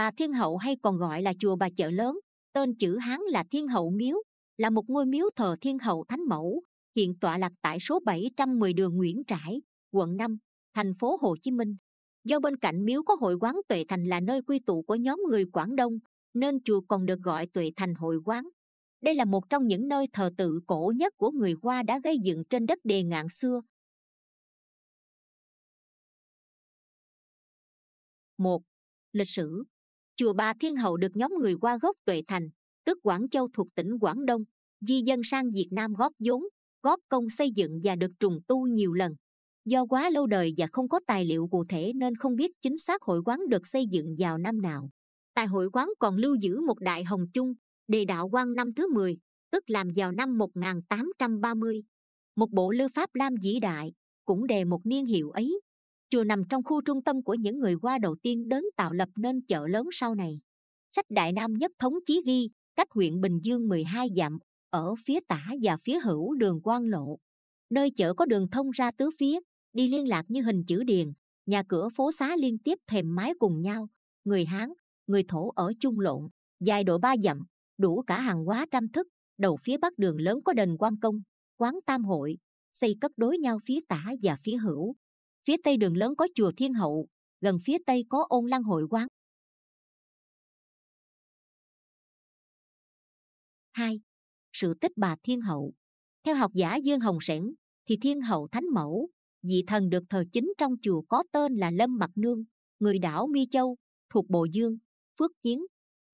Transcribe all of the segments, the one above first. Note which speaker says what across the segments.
Speaker 1: Bà Thiên Hậu hay còn gọi là chùa bà chợ lớn, tên chữ Hán là Thiên Hậu Miếu, là một ngôi miếu thờ Thiên Hậu Thánh Mẫu, hiện tọa lạc tại số 710 đường Nguyễn Trãi, quận 5, thành phố Hồ Chí Minh. Do bên cạnh miếu có hội quán Tuệ Thành là nơi quy tụ của nhóm người Quảng Đông, nên chùa còn được gọi Tuệ Thành Hội Quán. Đây là một trong
Speaker 2: những nơi thờ tự cổ nhất của người Hoa đã gây dựng trên đất đề ngạn xưa. 1. Lịch sử chùa Bà Thiên Hậu được nhóm người qua gốc Tuệ Thành, tức Quảng Châu thuộc tỉnh Quảng Đông,
Speaker 1: di dân sang Việt Nam góp vốn, góp công xây dựng và được trùng tu nhiều lần. Do quá lâu đời và không có tài liệu cụ thể nên không biết chính xác hội quán được xây dựng vào năm nào. Tại hội quán còn lưu giữ một đại hồng chung, đề đạo quan năm thứ 10, tức làm vào năm 1830. Một bộ lưu pháp lam vĩ đại, cũng đề một niên hiệu ấy chùa nằm trong khu trung tâm của những người qua đầu tiên đến tạo lập nên chợ lớn sau này sách đại nam nhất thống chí ghi cách huyện bình dương 12 dặm ở phía tả và phía hữu đường quan lộ nơi chợ có đường thông ra tứ phía đi liên lạc như hình chữ điền nhà cửa phố xá liên tiếp thềm mái cùng nhau người hán người thổ ở chung lộn dài độ ba dặm đủ cả hàng hóa trăm thức đầu phía bắc đường lớn có đền quan công quán tam hội xây cất đối nhau phía tả và phía
Speaker 2: hữu phía tây đường lớn có chùa thiên hậu gần phía tây có ôn lăng hội quán 2. Sự tích bà Thiên Hậu Theo học giả Dương Hồng Sẻn, thì Thiên Hậu Thánh Mẫu, vị
Speaker 1: thần được thờ chính trong chùa có tên là Lâm Mặc Nương, người đảo Mi Châu, thuộc Bộ Dương, Phước Kiến.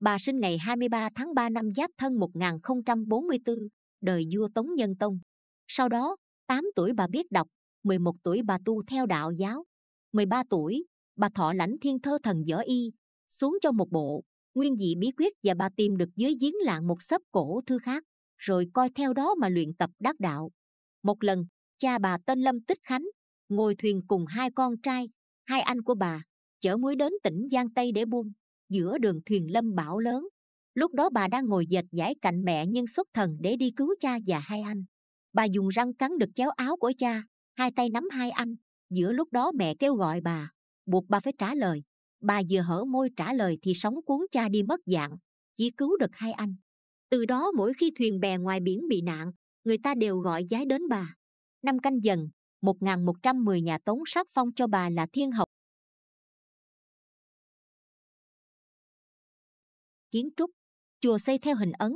Speaker 1: Bà sinh ngày 23 tháng 3 năm Giáp Thân 1044, đời vua Tống Nhân Tông. Sau đó, 8 tuổi bà biết đọc 11 tuổi bà tu theo đạo giáo, 13 tuổi bà thọ lãnh thiên thơ thần võ y xuống cho một bộ nguyên dị bí quyết và bà tìm được dưới giếng lạng một sấp cổ thư khác rồi coi theo đó mà luyện tập đắc đạo một lần cha bà tên lâm tích khánh ngồi thuyền cùng hai con trai hai anh của bà chở muối đến tỉnh giang tây để buôn giữa đường thuyền lâm bão lớn lúc đó bà đang ngồi dệt giải cạnh mẹ nhưng xuất thần để đi cứu cha và hai anh bà dùng răng cắn được chéo áo của cha hai tay nắm hai anh giữa lúc đó mẹ kêu gọi bà buộc bà phải trả lời bà vừa hở môi trả lời thì sóng cuốn cha đi mất dạng chỉ cứu được hai anh từ đó mỗi khi thuyền bè ngoài
Speaker 2: biển bị nạn người ta đều gọi giái đến bà năm canh dần 1110 nhà tống sắc phong cho bà là thiên học kiến trúc chùa xây theo hình ấn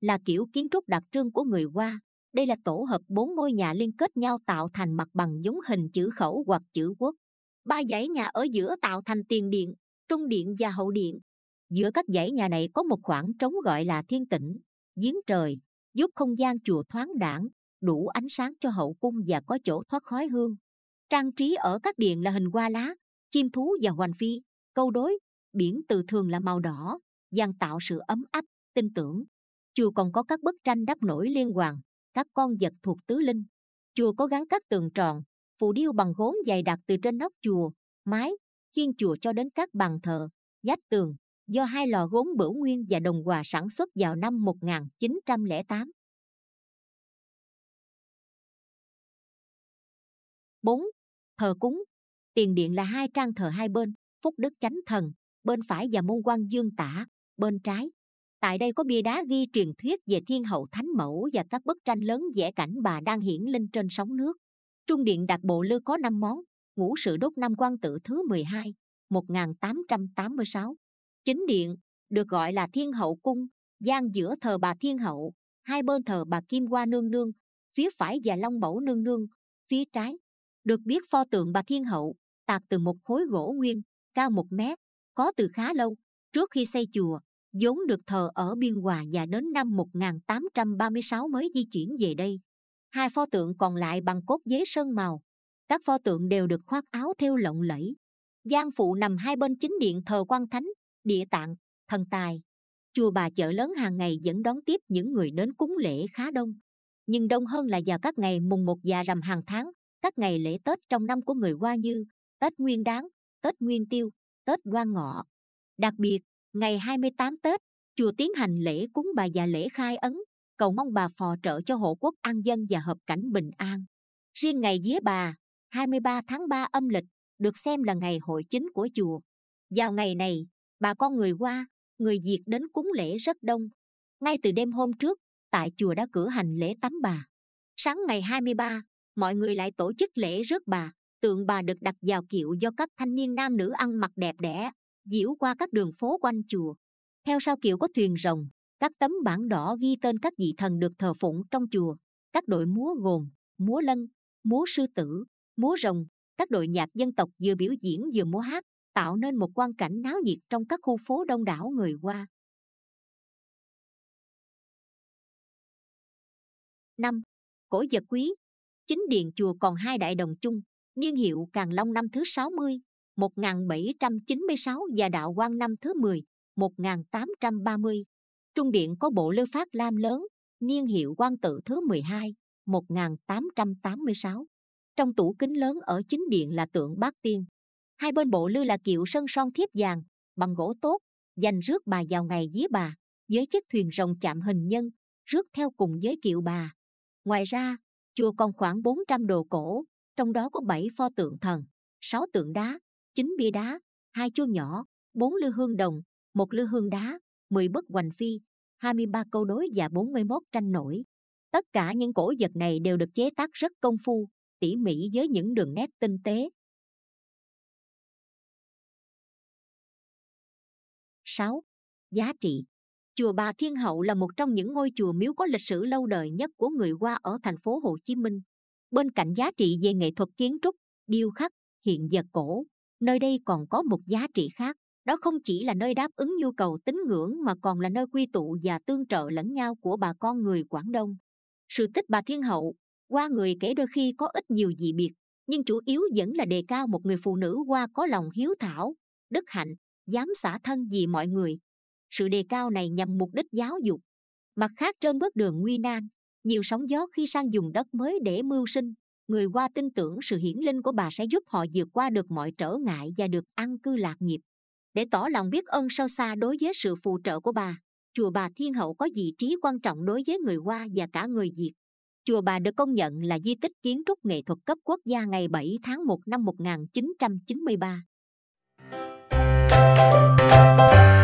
Speaker 2: là kiểu kiến trúc đặc
Speaker 1: trưng của người hoa đây là tổ hợp bốn ngôi nhà liên kết nhau tạo thành mặt bằng giống hình chữ khẩu hoặc chữ quốc. Ba dãy nhà ở giữa tạo thành tiền điện, trung điện và hậu điện. Giữa các dãy nhà này có một khoảng trống gọi là thiên tĩnh, giếng trời, giúp không gian chùa thoáng đãng, đủ ánh sáng cho hậu cung và có chỗ thoát khói hương. Trang trí ở các điện là hình hoa lá, chim thú và hoành phi, câu đối, biển từ thường là màu đỏ, dàn tạo sự ấm áp, tin tưởng. Chùa còn có các bức tranh đắp nổi liên hoàng, các con vật thuộc tứ linh. Chùa có gắn các tường tròn, phù điêu bằng gốm dày đặc từ trên nóc chùa, mái, khiên chùa cho đến các bàn thờ, gác tường,
Speaker 2: do hai lò gốm Bửu Nguyên và Đồng Hòa sản xuất vào năm 1908. 4. Thờ cúng Tiền điện là hai trang thờ hai bên, Phúc Đức Chánh Thần, bên phải và môn
Speaker 1: quan Dương Tả, bên trái, tại đây có bia đá ghi truyền thuyết về thiên hậu thánh mẫu và các bức tranh lớn vẽ cảnh bà đang hiển linh trên sóng nước trung điện đặt bộ lư có 5 món ngũ sự đốt năm quan tự thứ 12, 1886. Chính điện được gọi là thiên hậu cung gian giữa thờ bà thiên hậu hai bên thờ bà kim hoa nương nương phía phải và long mẫu nương nương phía trái được biết pho tượng bà thiên hậu tạc từ một khối gỗ nguyên cao một mét có từ khá lâu trước khi xây chùa vốn được thờ ở Biên Hòa và đến năm 1836 mới di chuyển về đây. Hai pho tượng còn lại bằng cốt giấy sơn màu. Các pho tượng đều được khoác áo theo lộng lẫy. Giang phụ nằm hai bên chính điện thờ quan thánh, địa tạng, thần tài. Chùa bà chợ lớn hàng ngày vẫn đón tiếp những người đến cúng lễ khá đông. Nhưng đông hơn là vào các ngày mùng một và rằm hàng tháng, các ngày lễ Tết trong năm của người Hoa như Tết Nguyên đáng, Tết Nguyên Tiêu, Tết Đoan Ngọ. Đặc biệt, Ngày 28 Tết, chùa tiến hành lễ cúng bà già lễ khai ấn, cầu mong bà phò trợ cho hộ quốc an dân và hợp cảnh bình an. Riêng ngày vía bà, 23 tháng 3 âm lịch, được xem là ngày hội chính của chùa. Vào ngày này, bà con người qua, người Việt đến cúng lễ rất đông. Ngay từ đêm hôm trước, tại chùa đã cử hành lễ tắm bà. Sáng ngày 23, mọi người lại tổ chức lễ rước bà, tượng bà được đặt vào kiệu do các thanh niên nam nữ ăn mặc đẹp đẽ, diễu qua các đường phố quanh chùa. Theo sao kiểu có thuyền rồng, các tấm bảng đỏ ghi tên các vị thần được thờ phụng trong chùa. Các đội múa gồm múa lân, múa sư tử, múa rồng.
Speaker 2: Các đội nhạc dân tộc vừa biểu diễn vừa múa hát, tạo nên một quan cảnh náo nhiệt trong các khu phố đông đảo người qua. 5. Cổ vật quý Chính điện chùa còn hai đại đồng chung, niên
Speaker 1: hiệu Càng Long năm thứ 60, 1796 và đạo quan năm thứ 10, 1830. Trung điện có bộ lư phát lam lớn, niên hiệu quan tự thứ 12, 1886. Trong tủ kính lớn ở chính điện là tượng bát tiên. Hai bên bộ lư là kiệu sân son thiếp vàng, bằng gỗ tốt, dành rước bà vào ngày dí bà, với chiếc thuyền rồng chạm hình nhân, rước theo cùng với kiệu bà. Ngoài ra, chùa còn khoảng 400 đồ cổ, trong đó có 7 pho tượng thần, 6 tượng đá, chín bia đá, hai chuông nhỏ, bốn lư hương đồng, một lư hương đá, 10 bức hoành phi, 23 câu đối và 41 tranh nổi.
Speaker 2: Tất cả những cổ vật này đều được chế tác rất công phu, tỉ mỉ với những đường nét tinh tế. 6. Giá trị Chùa Bà Thiên Hậu là một trong những ngôi chùa miếu có lịch sử lâu
Speaker 1: đời nhất của người Hoa ở thành phố Hồ Chí Minh. Bên cạnh giá trị về nghệ thuật kiến trúc, điêu khắc, hiện vật cổ, nơi đây còn có một giá trị khác đó không chỉ là nơi đáp ứng nhu cầu tín ngưỡng mà còn là nơi quy tụ và tương trợ lẫn nhau của bà con người quảng đông sự thích bà thiên hậu qua người kể đôi khi có ít nhiều dị biệt nhưng chủ yếu vẫn là đề cao một người phụ nữ qua có lòng hiếu thảo đức hạnh dám xả thân vì mọi người sự đề cao này nhằm mục đích giáo dục mặt khác trên bước đường nguy nan nhiều sóng gió khi sang dùng đất mới để mưu sinh người qua tin tưởng sự hiển linh của bà sẽ giúp họ vượt qua được mọi trở ngại và được an cư lạc nghiệp để tỏ lòng biết ơn sâu xa đối với sự phù trợ của bà chùa bà thiên hậu có vị trí quan trọng đối với người hoa và cả người việt chùa bà được công nhận là di tích kiến trúc nghệ thuật cấp quốc gia ngày 7 tháng 1 năm 1993.